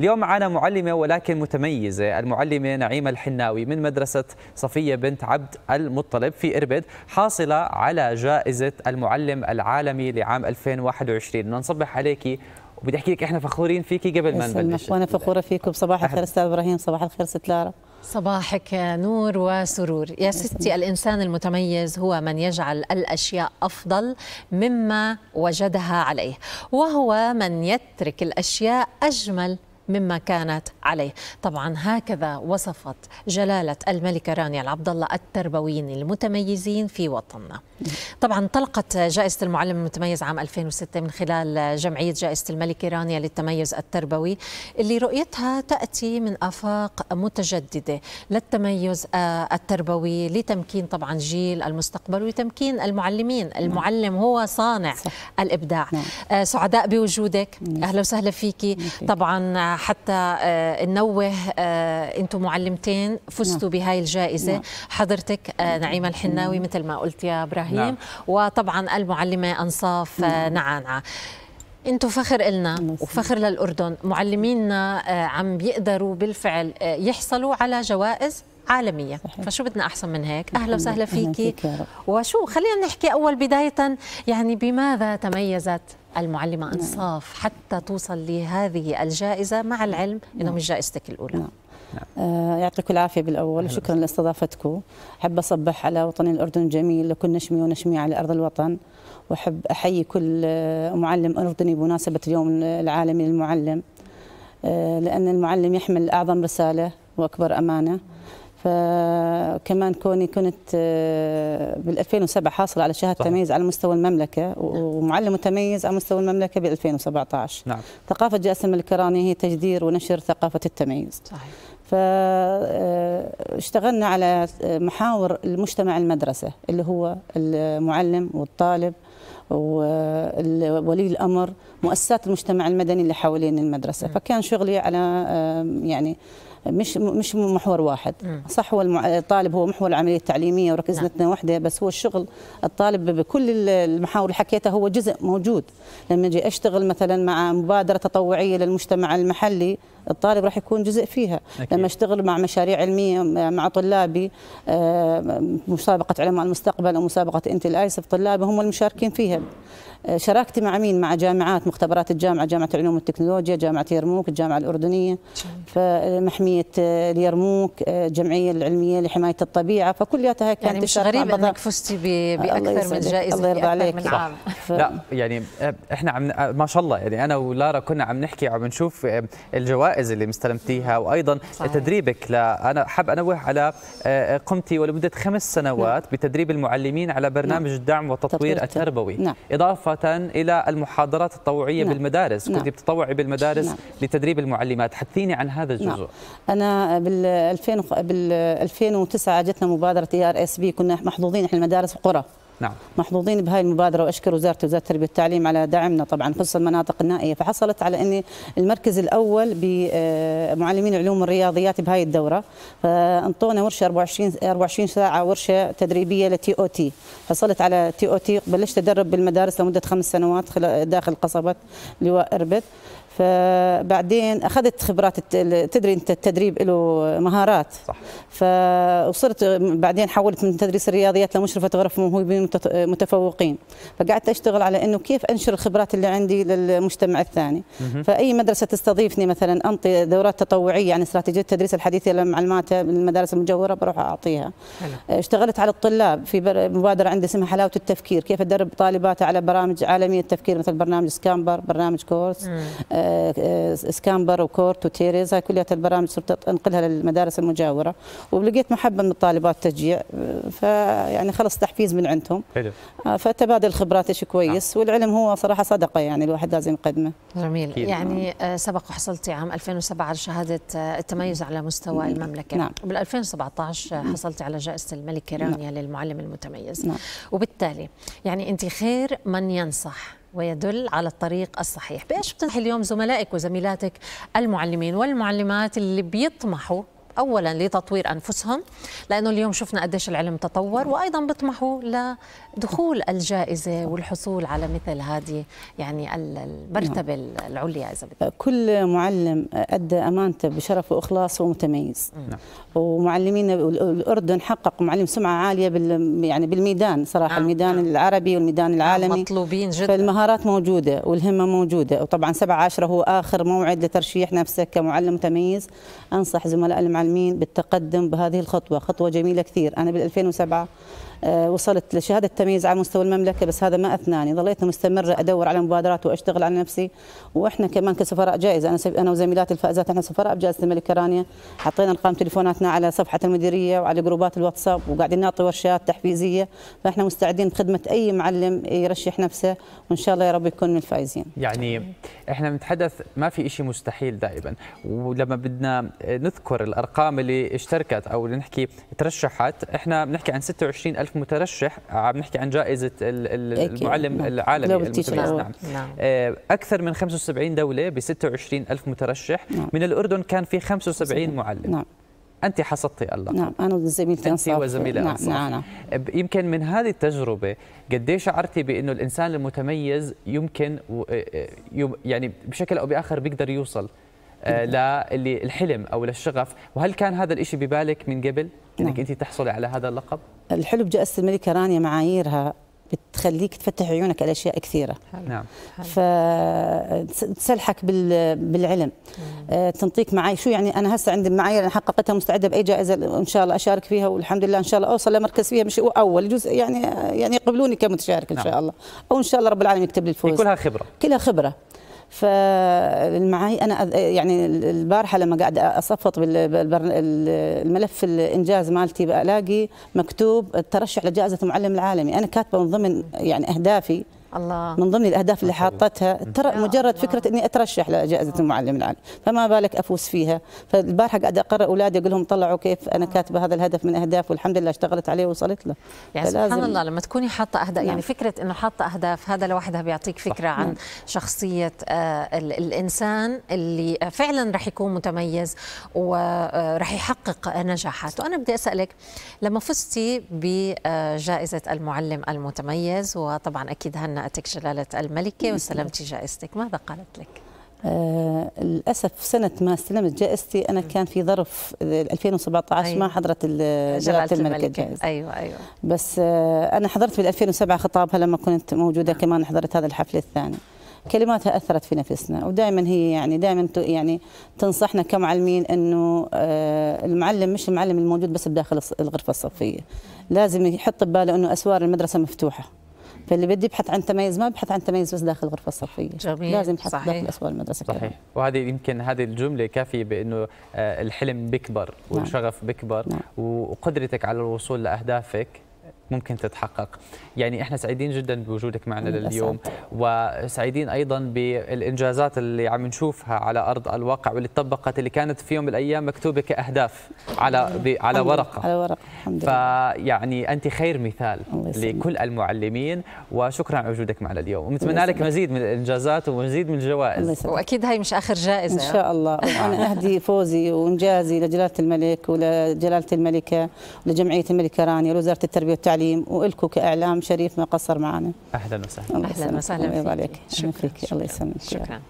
اليوم معنا معلمة ولكن متميزة المعلمة نعيمة الحناوي من مدرسة صفية بنت عبد المطلب في إربد حاصلة على جائزة المعلم العالمي لعام 2021 بدنا نصبح عليكي وبدي أحكي لك إحنا فخورين فيكي قبل ما نبلش وأنا فخورة فيكم صباح الخير أستاذ إبراهيم صباح الخير ست لارا صباحك نور وسرور يا ستي الإنسان المتميز هو من يجعل الأشياء أفضل مما وجدها عليه وهو من يترك الأشياء أجمل مما كانت عليه طبعا هكذا وصفت جلالة الملكة رانيا العبد الله التربويين المتميزين في وطننا طبعا طلقت جائزة المعلم المتميز عام 2006 من خلال جمعية جائزة الملكة رانيا للتميز التربوي اللي رؤيتها تأتي من آفاق متجددة للتميز آه، التربوي لتمكين طبعا جيل المستقبل ولتمكين المعلمين نعم. المعلم هو صانع الإبداع نعم. آه، سعداء بوجودك نعم. أهلا وسهلا فيكي طبعا حتى ننوه آه، انتم آه، معلمتين فزتوا نعم. بهاي الجائزه نعم. حضرتك آه، نعيمه الحناوي مثل ما قلت يا ابراهيم نعم. وطبعا المعلمه انصاف نعم. نعانعه انتم فخر إلنا وفخر للأردن معلمينا عم بيقدروا بالفعل يحصلوا على جوائز عالمية صحيح. فشو بدنا أحسن من هيك أهلا وسهلا فيكي وشو خلينا نحكي أول بداية يعني بماذا تميزت المعلمة نعم. أنصاف نعم. حتى توصل لهذه الجائزة مع نعم. العلم أنه نعم. مش جائزتك الأولى نعم. آه، يعطيكم العافية بالأول وشكرا لاستضافتكم أحب أصبح على وطني الأردن الجميل لكل نشمي ونشمي على أرض الوطن وأحب أحيي كل معلم أردني بمناسبة اليوم العالمي للمعلم آه، لأن المعلم يحمل أعظم رسالة وأكبر أمانة فكمان كوني كنت بال 2007 حاصل على شهاده تميز على مستوى المملكه نعم. ومعلم متميز على مستوى المملكه بال 2017 نعم ثقافه جاسم الكراني هي تجدير ونشر ثقافه التميز صحيح فاشتغلنا آه، على آه، محاور المجتمع المدرسه اللي هو المعلم والطالب وولي الامر مؤسسات المجتمع المدني اللي حوالين المدرسه نعم. فكان شغلي على آه، يعني مش مش محور واحد صح هو الطالب هو محور العمليه التعليميه وركزنا نعم. واحده بس هو الشغل الطالب بكل المحاور اللي حكيتها هو جزء موجود لما اجي اشتغل مثلا مع مبادره تطوعيه للمجتمع المحلي الطالب راح يكون جزء فيها أكيد. لما اشتغل مع مشاريع علميه مع طلابي آه، مسابقه علماء المستقبل او مسابقه انت الايسف طلابي هم المشاركين فيها آه، شراكتي مع مين مع جامعات مختبرات الجامعه جامعه العلوم والتكنولوجيا جامعه يرموك الجامعه الاردنيه فمحميه آه، اليرموك الجمعيه العلميه لحمايه الطبيعه فكلياتها كانت يعني مش غريب انك فزتي باكثر من جائزه الله يرضى عليك من عام ف... لا يعني احنا عم ما شاء الله يعني انا ولارا كنا عم نحكي وعم نشوف الجوائز الجوائز اللي مستلمتيها وايضا صحيح. تدريبك لا انا حاب انوه على آه، آه، قمتي ولمده خمس سنوات نعم. بتدريب المعلمين على برنامج نعم. الدعم والتطوير التربوي نعم. اضافه الى المحاضرات التطوعيه نعم. بالمدارس نعم. كنت بتطوعي بالمدارس نعم. لتدريب المعلمات حدثيني عن هذا نعم. الجزء نعم. انا بال 2000 بال 2009 جتنا مبادره اي ار اس بي كنا محظوظين احنا المدارس القرى نعم محظوظين بهاي المبادره واشكر وزاره وزاره التربيه والتعليم على دعمنا طبعا خصوصا المناطق النائيه فحصلت على اني المركز الاول بمعلمين آه، العلوم الرياضيات بهاي الدوره فانطونا ورشه 24 24 ساعه ورشه تدريبيه لتي او تي حصلت على تي او تي بلشت ادرب بالمدارس لمده خمس سنوات داخل قصبه لواء اربد فبعدين اخذت خبرات تدري انت التدريب له مهارات صح فصرت بعدين حولت من تدريس الرياضيات لمشرفه غرف موهوبين متفوقين فقعدت اشتغل على انه كيف انشر الخبرات اللي عندي للمجتمع الثاني فاي مدرسه تستضيفني مثلا انطي دورات تطوعيه عن يعني استراتيجيه التدريس الحديث للمعلمات المدارس المجوره بروح اعطيها حلو. اشتغلت على الطلاب في مبادره عندي اسمها حلاوه التفكير كيف ادرب طالبات على برامج عالميه التفكير مثل برنامج سكامبر برنامج كورس مم. آه، اسكانبر وكورت وتيريز هاي كلية البرامج صرت انقلها للمدارس المجاوره ولقيت محبه من الطالبات تشجيع فيعني خلص تحفيز من عندهم حلو. آه، فتبادل الخبرات شيء كويس نعم. والعلم هو صراحه صدقه يعني الواحد لازم يقدمه جميل يعني آه، سبق وحصلتي عام 2007 على شهاده آه، التميز على مستوى نعم. المملكه نعم. بال 2017 حصلتي على جائزه الملكه رانيا نعم. للمعلم المتميز نعم. وبالتالي يعني انت خير من ينصح ويدل على الطريق الصحيح بإيش بتنصح اليوم زملائك وزميلاتك المعلمين والمعلمات اللي بيطمحوا اولا لتطوير انفسهم لانه اليوم شفنا قديش العلم تطور وايضا بيطمحوا لدخول الجائزه والحصول على مثل هذه يعني المرتبه نعم. العليا اذا بدك كل معلم ادى امانته بشرف واخلاص ومتميز نعم. ومعلمينا الاردن حقق معلم سمعه عاليه بال يعني بالميدان صراحه نعم. الميدان نعم. العربي والميدان نعم، العالمي مطلوبين جدا فالمهارات موجوده والهمه موجوده وطبعا 7 10 هو اخر موعد لترشيح نفسك كمعلم متميز انصح زملاء المعلمين المتعلمين بالتقدم بهذه الخطوه خطوه جميله كثير انا بال2007 آه، وصلت لشهاده تمييز على مستوى المملكه بس هذا ما اثناني ظليت مستمره ادور على مبادرات واشتغل على نفسي واحنا كمان كسفراء جائزه انا انا وزميلاتي الفائزات احنا سفراء بجائزه الملك رانيا حطينا ارقام تليفوناتنا على صفحه المديريه وعلى جروبات الواتساب وقاعدين نعطي ورشات تحفيزيه فاحنا مستعدين بخدمه اي معلم يرشح نفسه وان شاء الله يا رب يكون من الفائزين يعني احنا بنتحدث ما في شيء مستحيل دائما ولما بدنا نذكر الارقام الارقام اللي اشتركت او اللي نحكي ترشحت احنا بنحكي عن 26 الف مترشح عم نحكي عن جائزه المعلم نعم. العالمي المتميز نعم. نعم. آه، اكثر من 75 دوله ب 26 الف مترشح نعم. من الاردن كان في 75 نعم. معلم نعم. انت حصدتي الله نعم انا وزميلتي انت وزميله نعم نعم, نعم يمكن من هذه التجربه قد شعرتي بانه الانسان المتميز يمكن آه، آه، يعني بشكل او باخر بيقدر يوصل آه، للحلم او للشغف وهل كان هذا الشيء ببالك من قبل انك نعم. انت تحصلي على هذا اللقب الحلو بجائزه الملكه رانيا معاييرها بتخليك تفتح عيونك على اشياء كثيره نعم فتسلحك بالعلم مم. آه، تنطيك معاي شو يعني انا هسه عندي معايير انا حققتها مستعده باي جائزه ان شاء الله اشارك فيها والحمد لله ان شاء الله اوصل لمركز فيها مش اول جزء يعني يعني يقبلوني كمتشارك ان نعم. شاء الله او ان شاء الله رب العالمين يكتب لي الفوز كلها خبره كلها خبره فالمعاي انا يعني البارحه لما قاعد اصفط بالملف الانجاز مالتي بلاقي مكتوب الترشح لجائزه المعلم العالمي انا كاتبه من ضمن يعني اهدافي الله من ضمن الاهداف اللي حاطتها ترى مجرد فكره اني اترشح لجائزه المعلم العالي فما بالك افوز فيها فالبارحه قاعد اقرا اولادي اقول لهم طلعوا كيف انا آه. كاتبه هذا الهدف من اهداف والحمد لله اشتغلت عليه ووصلت له يعني سبحان الله لما تكوني حاطه اهداف يعني نعم. يعني فكره انه حاطه اهداف هذا لوحدها بيعطيك فكره عن نعم. شخصيه آه، الانسان اللي فعلا راح يكون متميز وراح يحقق نجاحات وانا بدي اسالك لما فزتي بجائزه المعلم المتميز وطبعا اكيد هن زملائتك جلالة الملكة واستلمتي جائزتك ماذا قالت لك؟ آه للاسف سنه ما استلمت جائزتي انا كان في ظرف 2017 أيوة. ما حضرت جلاله الملكه الجائزه ايوه ايوه بس آه انا حضرت بال 2007 خطابها لما كنت موجوده آه. كمان حضرت هذا الحفل الثاني كلماتها اثرت في نفسنا ودائما هي يعني دائما يعني تنصحنا كمعلمين انه آه، المعلم مش المعلم الموجود بس بداخل الغرفه الصفيه لازم يحط بباله انه اسوار المدرسه مفتوحه فاللي بده يبحث عن تميز ما بحث عن تميز بس داخل الغرفه الصرفيه جميل. لازم يبحث صحيح. داخل اسوار المدرسه صحيح كلها. وهذه يمكن هذه الجمله كافيه بانه آه، الحلم بيكبر نعم. والشغف بيكبر نعم. وقدرتك على الوصول لاهدافك ممكن تتحقق يعني احنا سعيدين جدا بوجودك معنا لليوم وسعيدين ايضا بالانجازات اللي عم نشوفها على ارض الواقع واللي طبقت اللي كانت في يوم من الايام مكتوبه كاهداف على على ورقه على ورقه الحمد لله فيعني انت خير مثال لكل المعلمين وشكرا على وجودك معنا اليوم ونتمنى لك مزيد من الانجازات ومزيد من الجوائز واكيد هاي مش اخر جائزه ان شاء الله آه. وانا اهدي فوزي وانجازي لجلاله الملك ولجلاله الملكه ولجمعيه الملكه رانيا ولوزاره التربيه والتعليم والكم كاعلام شريف ما قصر معنا اهلا وسهلا اهلا وسهلا فيك. فيك. شكرا, شكرا. الله يسلمك شكرا